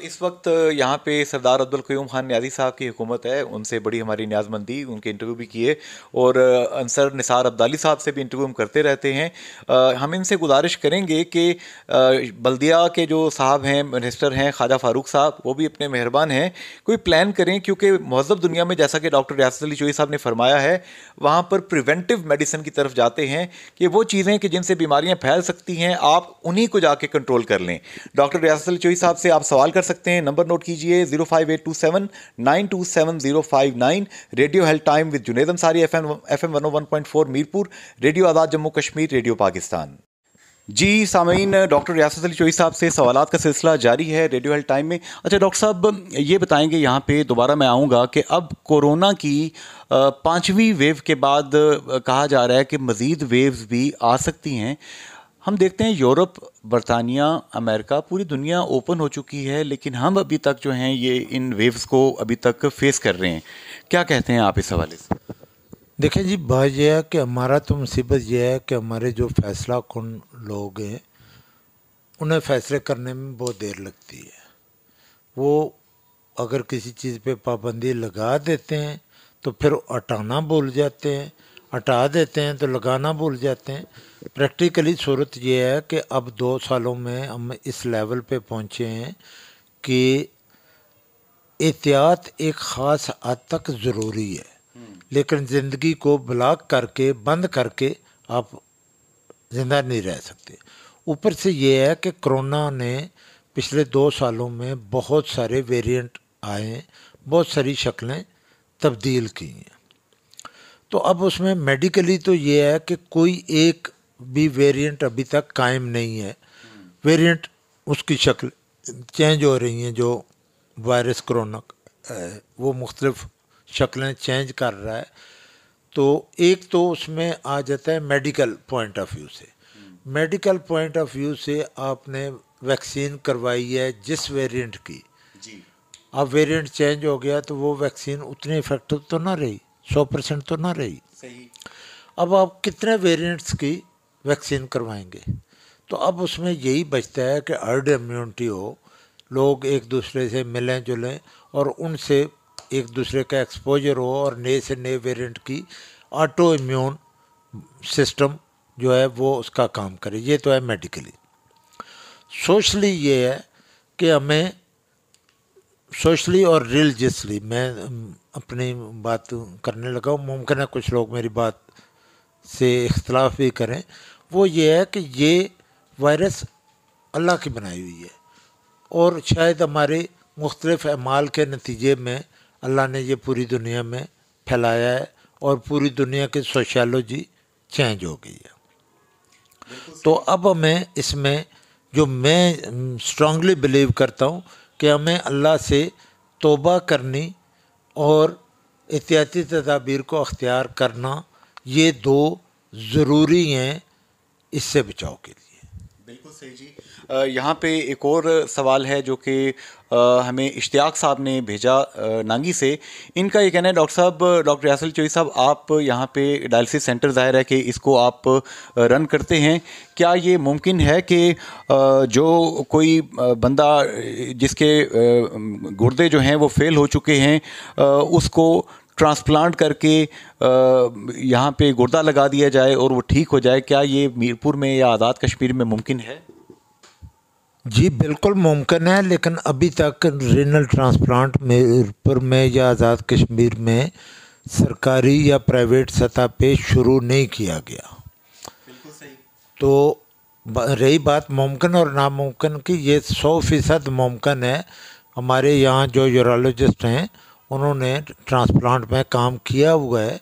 [SPEAKER 1] इस वक्त यहाँ पे सरदार अब्दुल क्यूम खान न्याजी साहब की हुकूमत है उनसे बड़ी हमारी न्याजमंदी उनके इंटरव्यू भी किए और अंसर निसार अब्दाली साहब से भी इंटरव्यू हम करते रहते हैं हम इनसे गुजारिश करेंगे कि बल्दिया के जो साहब हैं मिनिस्टर हैं ख्वाजा फारूक साहब वो भी अपने मेहरबान हैं कोई प्लान करें क्योंकि महजब दुनिया में जैसा कि डॉक्टर रियासत अली चोई साहब ने फरमाया है वहाँ पर प्रिवेंटिव मेडिसिन की तरफ जाते हैं कि वो चीज़ें कि जिनसे बीमारियाँ फैल सकती हैं आप उन्हीं को जाके कंट्रोल कर लें डॉक्टर रियासत अली चोई साहब से आप सवाल कॉल कर सकते हैं नंबर नोट कीजिए zero five eight two seven nine two seven zero five nine radio health time with Junaid Ansari F M F M one O one point four Mirpur radio Azad Jammu Kashmir radio Pakistan जी सामीन डॉक्टर रियासत अली चोई साहब से सवाल का सिलसिला जारी है रेडियो हेल्थ टाइम में अच्छा डॉक्टर साहब ये बताएंगे यहाँ पे दोबारा मैं आऊँगा कि अब कोरोना की पाँचवीं वेव के बाद कहा जा रहा है कि मज़ीद वेव्स भी आ सकती हैं हम देखते हैं यूरोप बरतानिया अमेरिका पूरी दुनिया ओपन हो चुकी है लेकिन हम अभी तक जो हैं ये इन वेव्स को अभी तक फेस कर रहे हैं क्या कहते हैं आप इस हवाले से
[SPEAKER 2] देखिए जी बात यह है कि हमारा तो मुसीबत यह है कि हमारे जो फैसला कन लोग हैं उन्हें फैसले करने में बहुत देर लगती है वो अगर किसी चीज़ पे पाबंदी लगा देते हैं तो फिर हटाना भूल जाते हैं हटा देते हैं तो लगाना भूल जाते हैं प्रैक्टिकली सूरत ये है कि अब दो सालों में हम इस लेवल पे पहुँचे हैं कि एहतियात एक ख़ास हद तक ज़रूरी है हम्म। लेकिन ज़िंदगी को ब्लॉक करके बंद करके आप ज़िंदा नहीं रह सकते ऊपर से ये है कि कोरोना ने पिछले दो सालों में बहुत सारे वेरिएंट आए हैं बहुत सारी शक्लें तब्दील की हैं तो अब उसमें मेडिकली तो ये है कि कोई एक भी वेरिएंट अभी तक कायम नहीं है वेरिएंट उसकी शक्ल चेंज हो रही हैं जो वायरस कोरोना है वो मुख्तलफ शक्लें चेंज कर रहा है तो एक तो उसमें आ जाता है मेडिकल पॉइंट ऑफ व्यू से मेडिकल पॉइंट ऑफ व्यू से आपने वैक्सीन करवाई है जिस वेरिएंट की अब वेरिएंट चेंज हो गया तो वो वैक्सीन उतनी इफेक्टिव तो ना रही सौ परसेंट तो ना रही सही अब आप कितने वेरिएंट्स की वैक्सीन करवाएंगे तो अब उसमें यही बचता है कि हर्ड इम्यूनिटी हो लोग एक दूसरे से मिलें जुलें और उनसे एक दूसरे का एक्सपोजर हो और नए से नए वेरिएंट की ऑटो इम्यून सिस्टम जो है वो उसका काम करे ये तो है मेडिकली सोशली ये है कि हमें सोशली और रिलीजियसली मैं अपनी बात करने लगा हूँ मुमकिन है कुछ लोग मेरी बात से इख्तलाफ भी करें वो ये है कि ये वायरस अल्लाह की बनाई हुई है और शायद हमारे मुख्तलफ़ अमाल के नतीजे में अल्लाह ने ये पूरी दुनिया में फैलाया है और पूरी दुनिया की सोशलॉजी चेंज हो गई है तो अब हमें इसमें जो मैं स्ट्रांगली बिलीव करता हूँ कि हमें अल्लाह से तोबा करनी और एहतियाती तदाबीर को अख्तियार करना ये दो ज़रूरी हैं इससे बचाव के लिए बिल्कुल
[SPEAKER 1] सही जी यहाँ पे एक और सवाल है जो कि हमें इश्तियाक साहब ने भेजा नांगी से इनका ये कहना है डॉक्टर साहब डॉक्टर यासल चोई साहब आप यहाँ पे डायलिसिस सेंटर ज़ाहिर है कि इसको आप रन करते हैं क्या ये मुमकिन है कि जो कोई बंदा जिसके गुर्दे जो हैं वो फेल हो चुके हैं उसको ट्रांसप्लांट करके यहाँ पे गुर्दा लगा दिया जाए और वो ठीक हो जाए क्या ये मीरपुर में या आज़ाद कश्मीर में मुमकिन है
[SPEAKER 2] जी बिल्कुल मुमकिन है लेकिन अभी तक रीनल ट्रांसप्लांट मीरपुर में या आज़ाद कश्मीर में सरकारी या प्राइवेट सतह पे शुरू नहीं किया गया सही तो रही बात मुमकिन और नामुमकिन की ये सौ फ़ीसद मुमकिन है हमारे यहाँ जो यूरोलॉजिस्ट हैं उन्होंने ट्रांसप्लांट में काम किया हुआ है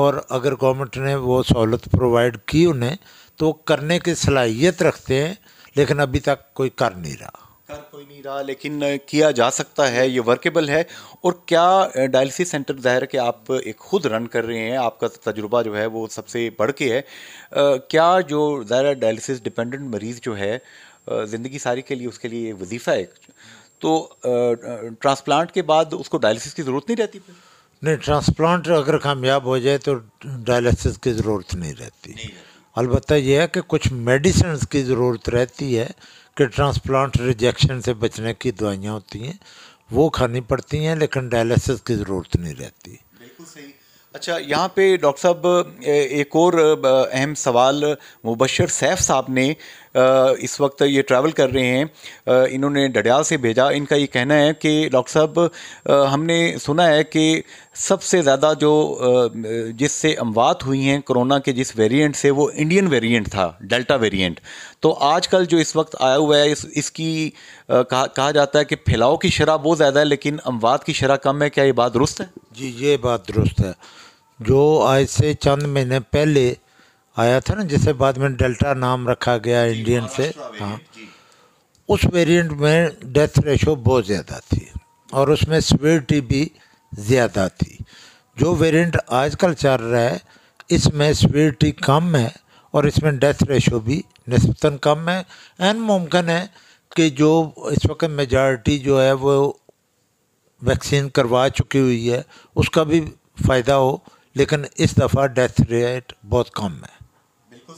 [SPEAKER 2] और अगर गवर्नमेंट ने वो सहूलत प्रोवाइड की उन्हें तो करने की सलाहियत रखते हैं लेकिन अभी तक कोई कर नहीं रहा
[SPEAKER 1] कर कोई नहीं रहा लेकिन किया जा सकता है ये वर्केबल है और क्या डायलिसिस सेंटर जाहिर कि आप एक खुद रन कर रहे हैं आपका तजुर्बा जो है वो सबसे बढ़ के है क्या जो ज़ाहिर डायलिसिस डिपेंडेंट मरीज़ जो है ज़िंदगी सारी के लिए उसके लिए वजीफ़ा है तो ट्रांसप्लांट के बाद उसको डायलिसिस की ज़रूरत नहीं रहती
[SPEAKER 2] नहीं ट्रांसप्लांट अगर कामयाब हो जाए तो डायलिसिस की ज़रूरत नहीं रहती अलबत् यह है कि कुछ मेडिसिन की ज़रूरत रहती है कि ट्रांसप्लांट रिजेक्शन से बचने की दवाइयाँ होती हैं वो खानी पड़ती हैं लेकिन डायलिसिस की ज़रूरत नहीं रहती बिल्कुल
[SPEAKER 1] सही अच्छा यहाँ पे डॉक्टर साहब एक और अहम सवाल मुबशर सैफ साहब ने इस वक्त ये ट्रैवल कर रहे हैं इन्होंने डडयाल से भेजा इनका ये कहना है कि डॉक्टर साहब हमने सुना है कि सबसे ज़्यादा जो जिससे अमवात हुई हैं कोरोना के जिस वेरिएंट से वो इंडियन वेरिएंट था डेल्टा वेरिएंट तो आजकल जो इस वक्त आया हुआ है इस इसकी कहा, कहा जाता है कि फैलाव की शरह बहुत ज़्यादा है लेकिन अमवात की शरह कम है क्या ये बात दुरुस्त है जी ये बात दुरुस्त है
[SPEAKER 2] जो आज से चंद महीने पहले आया था ना जिसे बाद में डेल्टा नाम रखा गया इंडियन से हाँ उस वेरिएंट में डेथ रेशो बहुत ज़्यादा थी और उसमें सिवियरिटी भी ज़्यादा थी जो वेरिएंट आजकल चल रहा है इसमें सिवियरिटी कम है और इसमें डेथ रेशो भी नस्बता कम है एंड मुमकिन है कि जो इस वक्त मेजॉरिटी जो है वो वैक्सीन करवा चुकी हुई है उसका भी फ़ायदा हो लेकिन इस दफ़ा डेथ रेट बहुत कम है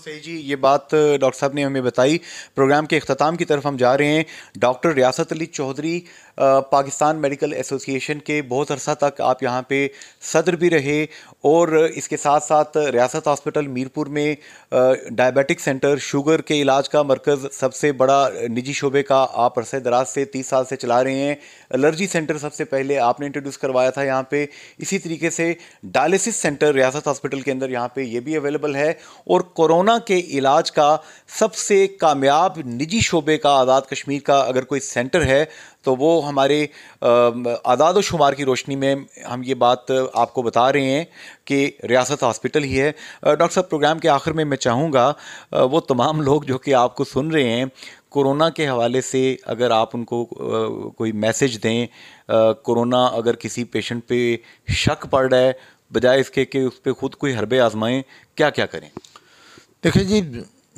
[SPEAKER 1] सही जी ये बात डॉक्टर साहब ने हमें बताई प्रोग्राम के अख्ताम की तरफ हम जा रहे हैं डॉक्टर रियासत अली चौधरी पाकिस्तान मेडिकल एसोसिएशन के बहुत अरसा तक आप यहाँ पे सदर भी रहे और इसके साथ साथ रियासत हॉस्पिटल मीरपुर में डायबिटिक सेंटर शुगर के इलाज का मरकज़ सबसे बड़ा निजी शोबे का आप अरसे दराज से तीस साल से चला रहे हैं एलर्जी सेंटर सबसे पहले आपने इंट्रोड्यूस करवाया था यहाँ पे इसी तरीके से डायलिसिस सेंटर रियासत हॉस्पिटल के अंदर यहाँ पे ये भी अवेलेबल है और कोरोना के इलाज का सबसे कामयाब निजी शोबे का आज़ाद कश्मीर का अगर कोई सेंटर है तो वो हमारे आदाद व शुमार की रोशनी में हम ये बात आपको बता रहे हैं कि रियासत हॉस्पिटल ही है डॉक्टर साहब प्रोग्राम के आखिर में मैं चाहूँगा वो तमाम लोग जो कि आपको सुन रहे हैं कोरोना के हवाले से अगर आप उनको कोई मैसेज दें कोरोना अगर किसी पेशेंट पे शक पड़ रहा है बजाय इसके कि उस पर ख़ुद कोई हरबे आजमाएं क्या क्या करें
[SPEAKER 2] देखिए जी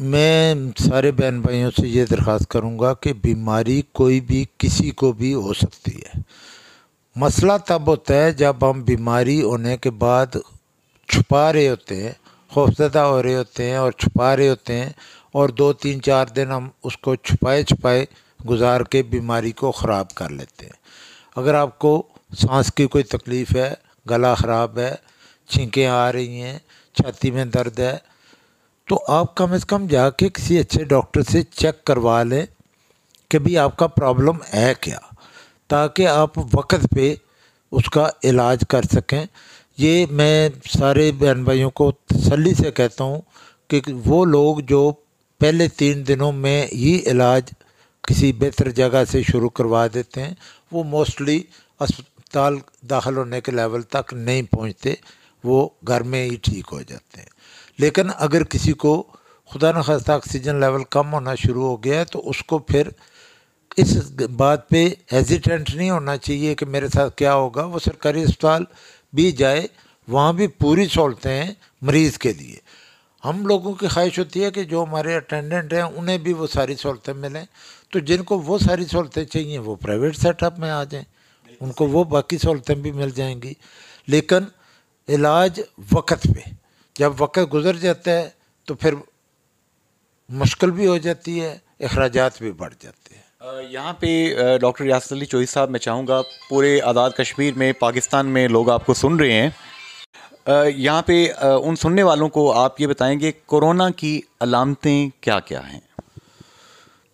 [SPEAKER 2] मैं सारे बहन भाइयों से ये दरख्वास्त करूँगा कि बीमारी कोई भी किसी को भी हो सकती है मसला तब होता है जब हम बीमारी होने के बाद छुपा रहे होते हैं खौफजदा हो रहे होते हैं और छुपा रहे होते हैं और दो तीन चार दिन हम उसको छुपाए छुपाए गुजार के बीमारी को ख़राब कर लेते हैं अगर आपको सांस की कोई तकलीफ़ है गला ख़राब है छींकें आ रही हैं छाती में दर्द है तो आप कम से कम जाके किसी अच्छे डॉक्टर से चेक करवा लें कि भी आपका प्रॉब्लम है क्या ताकि आप वक्त पे उसका इलाज कर सकें ये मैं सारे बहन भाइयों को तसली से कहता हूँ कि वो लोग जो पहले तीन दिनों में ही इलाज किसी बेहतर जगह से शुरू करवा देते हैं वो मोस्टली अस्पताल दाखिल होने के लेवल तक नहीं पहुँचते वो घर में ही ठीक हो जाते हैं लेकिन अगर किसी को खुदा न खास्ता ऑक्सीजन लेवल कम होना शुरू हो गया है तो उसको फिर इस बात पे हेजिटेंट नहीं होना चाहिए कि मेरे साथ क्या होगा वो सरकारी अस्पताल भी जाए वहाँ भी पूरी सहूलतें हैं मरीज़ के लिए हम लोगों की ख्वाहिश होती है कि जो हमारे अटेंडेंट हैं उन्हें भी वो सारी सहूलतें मिलें तो जिनको वो सारी सहूलतें चाहिए वो प्राइवेट सेटअप में आ जाएँ उनको वो बाकी सहूलतें भी मिल जाएंगी लेकिन इलाज वक्त पे जब वक्त गुजर जाता है तो फिर मुश्किल भी हो जाती है अखराज भी बढ़ जाते
[SPEAKER 1] हैं यहाँ पे डॉक्टर यासर अली चोई साहब मैं चाहूँगा पूरे आज़ाद कश्मीर में पाकिस्तान में लोग आपको सुन रहे हैं यहाँ पे उन सुनने वालों को आप ये बताएंगे कोरोना की अलामतें क्या क्या हैं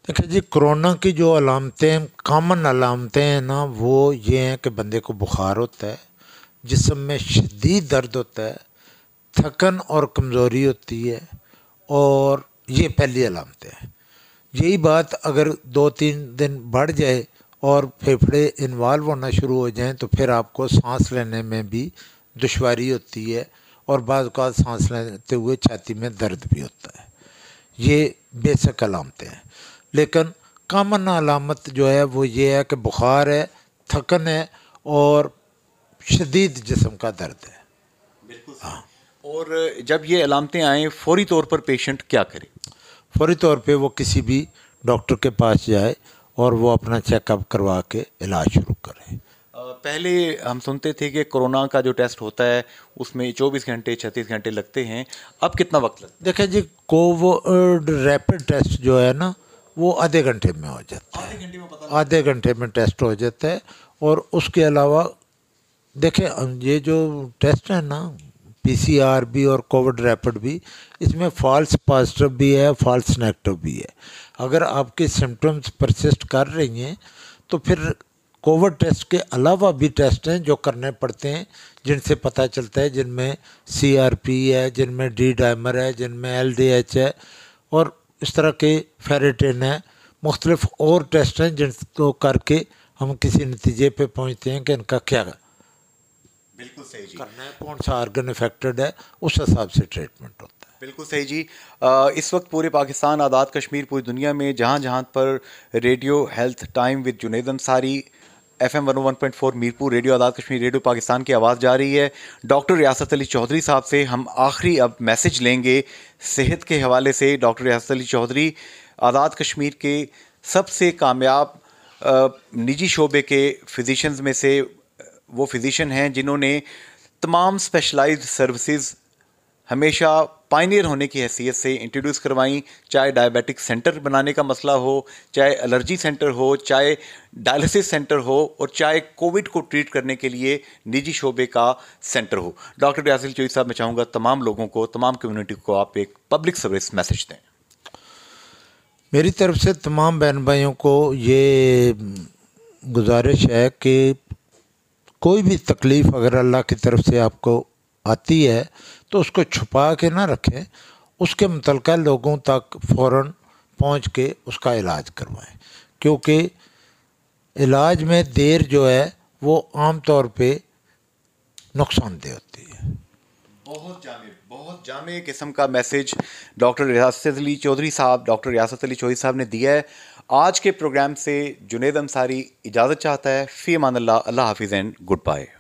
[SPEAKER 2] देखिए जी कोरोना की जो अलामतें कामन अलामतें हैं ना वो ये हैं कि बंदे को बुखार होता है जिसम में शदीद दर्द होता है थकन और कमज़ोरी होती है और ये पहली अलामतें हैं यही बात अगर दो तीन दिन बढ़ जाए और फेफड़े इन्वाल्व होना शुरू हो जाएं तो फिर आपको सांस लेने में भी दुशारी होती है और बाद सांस लेते हुए छाती में दर्द भी होता है ये बेशक अलामतें हैं लेकिन कामन अलामत जो है वो ये है कि बुखार है थकन है और शदीद जिसम का दर्द है
[SPEAKER 1] बिल्कुल हाँ और जब ये अलामतें आएँ फौरी तौर पर पेशेंट क्या करे
[SPEAKER 2] फौरी तौर पे वो किसी भी डॉक्टर के पास जाए और वो अपना चेकअप करवा के इलाज शुरू करें
[SPEAKER 1] पहले हम सुनते थे कि कोरोना का जो टेस्ट होता है उसमें 24 घंटे 36 घंटे लगते हैं अब कितना वक्त लगता
[SPEAKER 2] है देखिए जी कोविड रैपिड टेस्ट जो है ना वो आधे घंटे में हो जाता है आधे घंटे में टेस्ट हो जाता है और उसके अलावा देखें ये जो टेस्ट है ना भी और कोविड रैपिड भी इसमें फॉल्स पॉजिटिव भी है फॉल्स नेगेटिव भी है अगर आपके सिम्टम्स परसिस्ट कर रही हैं तो फिर कोविड टेस्ट के अलावा भी टेस्ट हैं जो करने पड़ते हैं जिनसे पता चलता है जिनमें सीआरपी है जिनमें डी डायमर है जिनमें एलडीएच है और इस तरह के फेरेटिन है मुख्तलिफ और टेस्ट हैं जिनको करके हम किसी नतीजे पे पहुंचते हैं कि इनका क्या
[SPEAKER 1] बिल्कुल सही जी करना है कौन सा
[SPEAKER 2] आर्गन इफेक्टेड है उस हिसाब से
[SPEAKER 1] ट्रीटमेंट होता है बिल्कुल सही जी आ, इस वक्त पूरे पाकिस्तान आज़ाद कश्मीर पूरी दुनिया में जहाँ जहाँ पर radio health time with Junaid Ansari F M one one point four Mirpur radio Azad Kashmir radio Pakistan की आवाज़ जा रही है डॉक्टर रियासत अली चौधरी साहब से हम आखिरी अब मैसेज लेंगे सेहत के हवाले से डॉक्टर रियासत अली चौधरी आज़ाद कश्मीर के सबसे कामयाब निजी शोबे के फिजिशंस में से वो फिज़िशन हैं जिन्होंने तमाम स्पेशलाइज्ड सर्विसेज हमेशा पाइनियर होने की हैसियत से इंट्रोड्यूस करवाई चाहे डायबिटिक सेंटर बनाने का मसला हो चाहे एलर्जी सेंटर हो चाहे डायलिसिस सेंटर हो और चाहे कोविड को ट्रीट करने के लिए निजी शोबे का सेंटर हो डॉक्टर रियासिल चोई साहब मैं चाहूँगा तमाम लोगों को तमाम कम्युनिटी को आप एक पब्लिक सर्विस मैसेज दें
[SPEAKER 2] मेरी तरफ से तमाम बहन भाइयों को ये गुजारिश है कि कोई भी तकलीफ़ अगर अल्लाह की तरफ से आपको आती है तो उसको छुपा के ना रखें उसके मुतल लोगों तक फ़ौर पहुँच के उसका इलाज करवाएँ क्योंकि इलाज में देर जो है वो आम तौर पर नुकसानदेह होती है
[SPEAKER 1] बहुत जामे बहुत जामे किस्म का मैसेज डॉक्टर रियासत अली चौधरी साहब डॉक्टर रियासत अली चौधरी साहब ने दिया है आज के प्रोग्राम से जुनेद अंसारी इजाज़त चाहता है फ़ी अमान अल्लाह हाफिज़ एंड गुड बाय